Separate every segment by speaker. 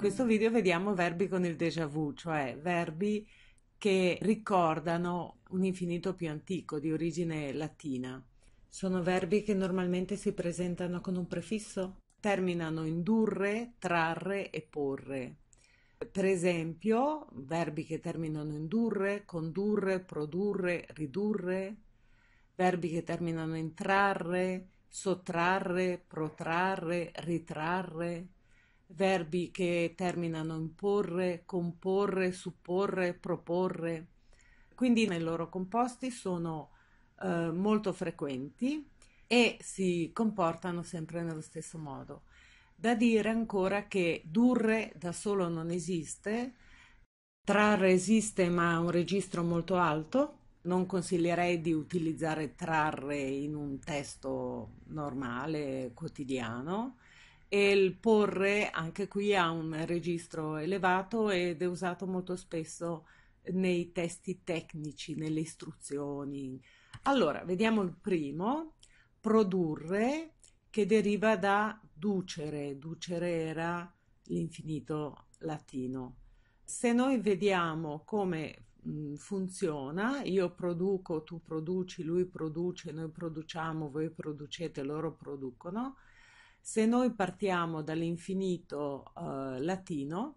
Speaker 1: questo video vediamo verbi con il déjà vu, cioè verbi che ricordano un infinito più antico di origine latina. Sono verbi che normalmente si presentano con un prefisso, terminano indurre, trarre e porre. Per esempio, verbi che terminano indurre, condurre, produrre, ridurre, verbi che terminano in trarre, sottrarre, protrarre, ritrarre verbi che terminano imporre, comporre, supporre, proporre. Quindi nei loro composti sono eh, molto frequenti e si comportano sempre nello stesso modo. Da dire ancora che durre da solo non esiste, trarre esiste ma ha un registro molto alto, non consiglierei di utilizzare trarre in un testo normale, quotidiano, e il porre anche qui ha un registro elevato ed è usato molto spesso nei testi tecnici, nelle istruzioni. Allora, vediamo il primo, produrre, che deriva da ducere, ducere era l'infinito latino. Se noi vediamo come funziona, io produco, tu produci, lui produce, noi produciamo, voi producete, loro producono, se noi partiamo dall'infinito eh, latino,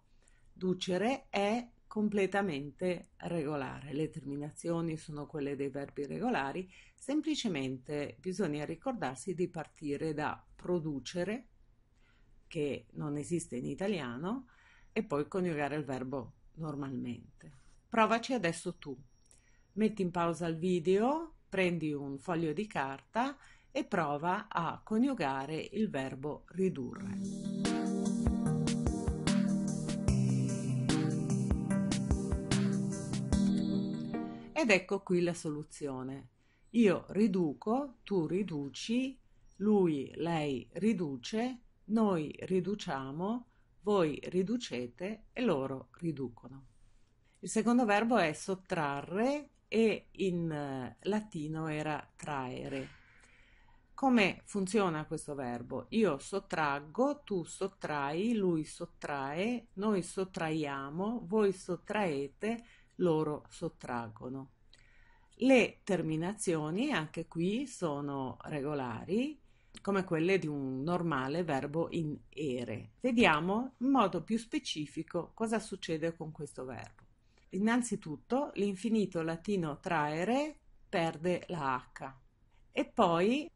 Speaker 1: ducere è completamente regolare. Le terminazioni sono quelle dei verbi regolari, semplicemente bisogna ricordarsi di partire da producere, che non esiste in italiano, e poi coniugare il verbo normalmente. Provaci adesso tu. Metti in pausa il video, prendi un foglio di carta e prova a coniugare il verbo ridurre. Ed ecco qui la soluzione. Io riduco, tu riduci, lui, lei riduce, noi riduciamo, voi riducete e loro riducono. Il secondo verbo è sottrarre e in eh, latino era traere. Come funziona questo verbo? Io sottraggo, tu sottrai, lui sottrae, noi sottraiamo, voi sottraete, loro sottraggono. Le terminazioni anche qui sono regolari, come quelle di un normale verbo in ere. Vediamo in modo più specifico cosa succede con questo verbo. Innanzitutto l'infinito latino traere perde la H e poi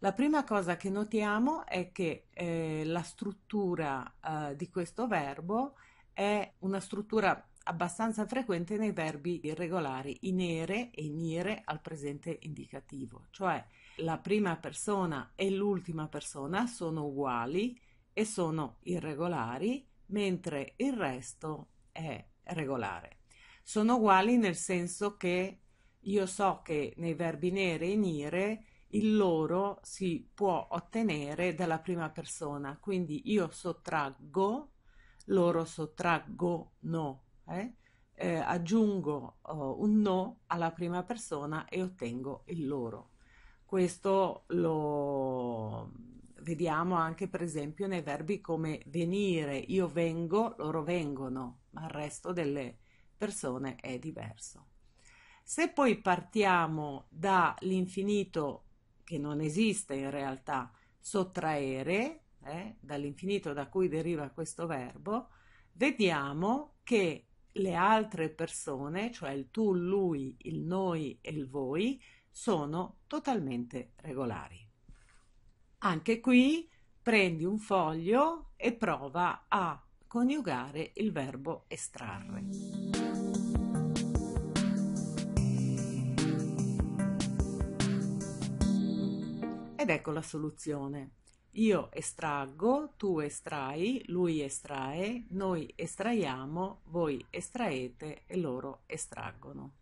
Speaker 1: la prima cosa che notiamo è che eh, la struttura eh, di questo verbo è una struttura abbastanza frequente nei verbi irregolari inere e inire al presente indicativo, cioè la prima persona e l'ultima persona sono uguali e sono irregolari, mentre il resto è regolare. Sono uguali nel senso che io so che nei verbi nere e inire il loro si può ottenere dalla prima persona, quindi io sottraggo, loro sottraggono, eh? Eh, aggiungo oh, un no alla prima persona e ottengo il loro. Questo lo vediamo anche per esempio nei verbi come venire, io vengo, loro vengono, ma il resto delle persone è diverso. Se poi partiamo dall'infinito che non esiste in realtà, sottraere, eh, dall'infinito da cui deriva questo verbo, vediamo che le altre persone, cioè il tu, lui, il noi e il voi, sono totalmente regolari. Anche qui prendi un foglio e prova a coniugare il verbo estrarre. Ed ecco la soluzione. Io estraggo, tu estrai, lui estrae, noi estraiamo, voi estraete e loro estraggono.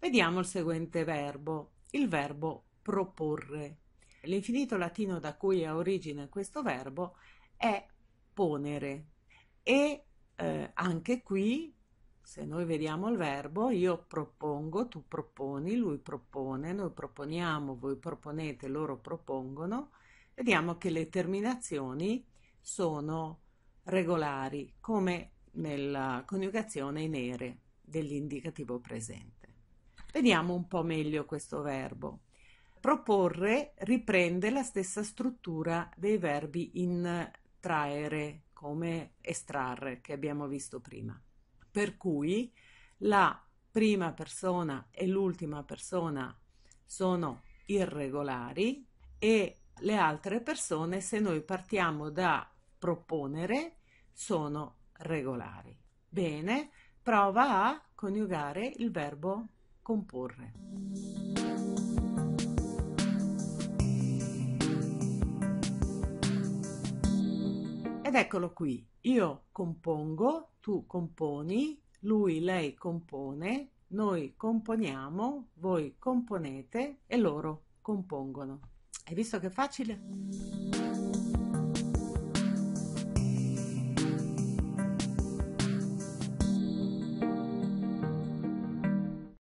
Speaker 1: Vediamo il seguente verbo, il verbo proporre. L'infinito latino da cui ha origine questo verbo è ponere e eh, anche qui se noi vediamo il verbo, io propongo, tu proponi, lui propone, noi proponiamo, voi proponete, loro propongono, vediamo che le terminazioni sono regolari, come nella coniugazione in ere dell'indicativo presente. Vediamo un po' meglio questo verbo. Proporre riprende la stessa struttura dei verbi in traere, come estrarre, che abbiamo visto prima per cui la prima persona e l'ultima persona sono irregolari e le altre persone, se noi partiamo da proponere, sono regolari. Bene, prova a coniugare il verbo comporre. Ed eccolo qui, io compongo, tu componi, lui, lei compone, noi componiamo, voi componete e loro compongono. Hai visto che è facile?